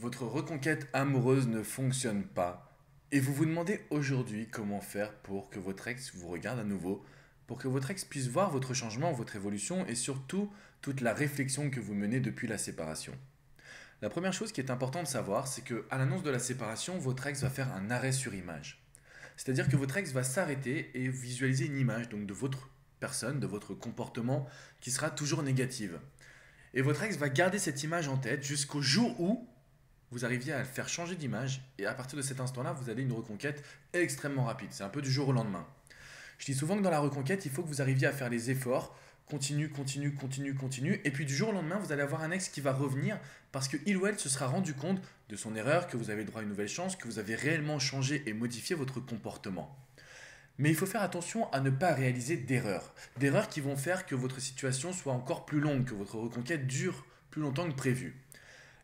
votre reconquête amoureuse ne fonctionne pas et vous vous demandez aujourd'hui comment faire pour que votre ex vous regarde à nouveau, pour que votre ex puisse voir votre changement, votre évolution et surtout toute la réflexion que vous menez depuis la séparation. La première chose qui est importante de savoir, c'est que à l'annonce de la séparation, votre ex va faire un arrêt sur image. C'est-à-dire que votre ex va s'arrêter et visualiser une image donc de votre personne, de votre comportement qui sera toujours négative. Et votre ex va garder cette image en tête jusqu'au jour où vous arriviez à le faire changer d'image et à partir de cet instant-là, vous avez une reconquête extrêmement rapide. C'est un peu du jour au lendemain. Je dis souvent que dans la reconquête, il faut que vous arriviez à faire les efforts, continue, continue, continue, continue, et puis du jour au lendemain, vous allez avoir un ex qui va revenir parce que il ou elle se sera rendu compte de son erreur, que vous avez droit à une nouvelle chance, que vous avez réellement changé et modifié votre comportement. Mais il faut faire attention à ne pas réaliser d'erreurs. D'erreurs qui vont faire que votre situation soit encore plus longue, que votre reconquête dure plus longtemps que prévu.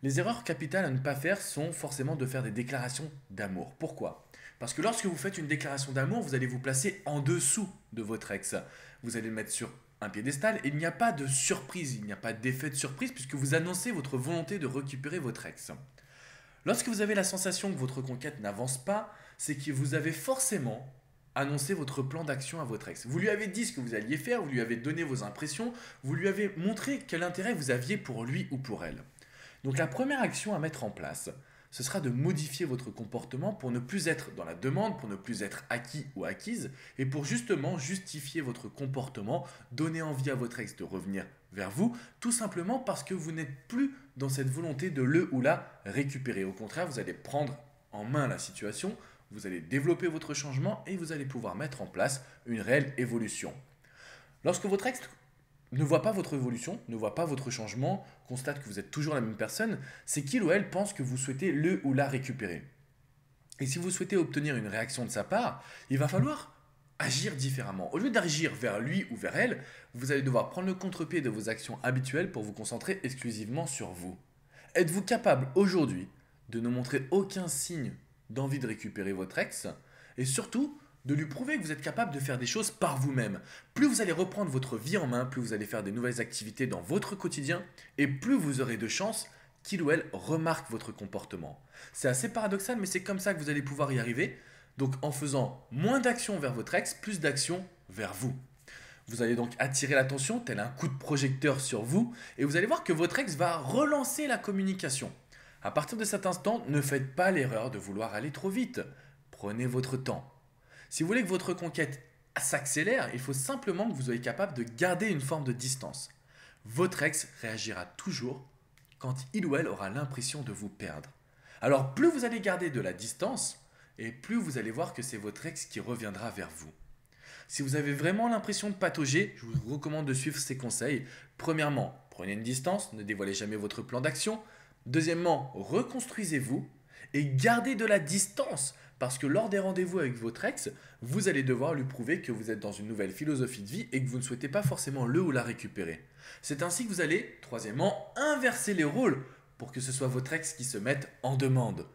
Les erreurs capitales à ne pas faire sont forcément de faire des déclarations d'amour. Pourquoi Parce que lorsque vous faites une déclaration d'amour, vous allez vous placer en dessous de votre ex. Vous allez le mettre sur un piédestal et il n'y a pas de surprise, il n'y a pas d'effet de surprise puisque vous annoncez votre volonté de récupérer votre ex. Lorsque vous avez la sensation que votre conquête n'avance pas, c'est que vous avez forcément annoncé votre plan d'action à votre ex. Vous lui avez dit ce que vous alliez faire, vous lui avez donné vos impressions, vous lui avez montré quel intérêt vous aviez pour lui ou pour elle. Donc la première action à mettre en place, ce sera de modifier votre comportement pour ne plus être dans la demande, pour ne plus être acquis ou acquise, et pour justement justifier votre comportement, donner envie à votre ex de revenir vers vous, tout simplement parce que vous n'êtes plus dans cette volonté de le ou la récupérer. Au contraire, vous allez prendre en main la situation, vous allez développer votre changement et vous allez pouvoir mettre en place une réelle évolution. Lorsque votre ex ne voit pas votre évolution, ne voit pas votre changement, constate que vous êtes toujours la même personne, c'est qu'il ou elle pense que vous souhaitez le ou la récupérer. Et si vous souhaitez obtenir une réaction de sa part, il va falloir agir différemment. Au lieu d'agir vers lui ou vers elle, vous allez devoir prendre le contre-pied de vos actions habituelles pour vous concentrer exclusivement sur vous. Êtes-vous capable aujourd'hui de ne montrer aucun signe d'envie de récupérer votre ex Et surtout, de lui prouver que vous êtes capable de faire des choses par vous-même. Plus vous allez reprendre votre vie en main, plus vous allez faire des nouvelles activités dans votre quotidien, et plus vous aurez de chances qu'il ou elle remarque votre comportement. C'est assez paradoxal, mais c'est comme ça que vous allez pouvoir y arriver. Donc en faisant moins d'actions vers votre ex, plus d'actions vers vous. Vous allez donc attirer l'attention tel un coup de projecteur sur vous, et vous allez voir que votre ex va relancer la communication. À partir de cet instant, ne faites pas l'erreur de vouloir aller trop vite. Prenez votre temps. Si vous voulez que votre conquête s'accélère, il faut simplement que vous soyez capable de garder une forme de distance. Votre ex réagira toujours quand il ou elle aura l'impression de vous perdre. Alors plus vous allez garder de la distance, et plus vous allez voir que c'est votre ex qui reviendra vers vous. Si vous avez vraiment l'impression de patauger, je vous recommande de suivre ces conseils. Premièrement, prenez une distance, ne dévoilez jamais votre plan d'action. Deuxièmement, reconstruisez-vous et gardez de la distance parce que lors des rendez-vous avec votre ex, vous allez devoir lui prouver que vous êtes dans une nouvelle philosophie de vie et que vous ne souhaitez pas forcément le ou la récupérer. C'est ainsi que vous allez, troisièmement, inverser les rôles pour que ce soit votre ex qui se mette en demande.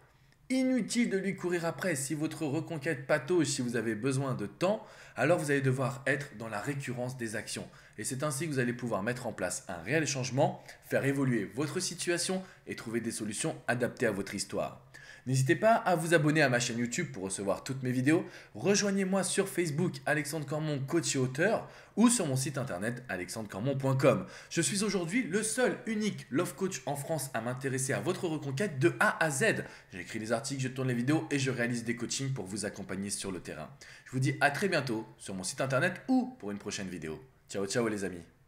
Inutile de lui courir après si votre reconquête patauge, si vous avez besoin de temps, alors vous allez devoir être dans la récurrence des actions. Et c'est ainsi que vous allez pouvoir mettre en place un réel changement, faire évoluer votre situation et trouver des solutions adaptées à votre histoire. N'hésitez pas à vous abonner à ma chaîne YouTube pour recevoir toutes mes vidéos. Rejoignez-moi sur Facebook Alexandre Cormon, coach et auteur, ou sur mon site internet alexandrecormon.com. Je suis aujourd'hui le seul, unique love coach en France à m'intéresser à votre reconquête de A à Z. J'écris des articles, je tourne les vidéos et je réalise des coachings pour vous accompagner sur le terrain. Je vous dis à très bientôt sur mon site internet ou pour une prochaine vidéo. Ciao ciao les amis.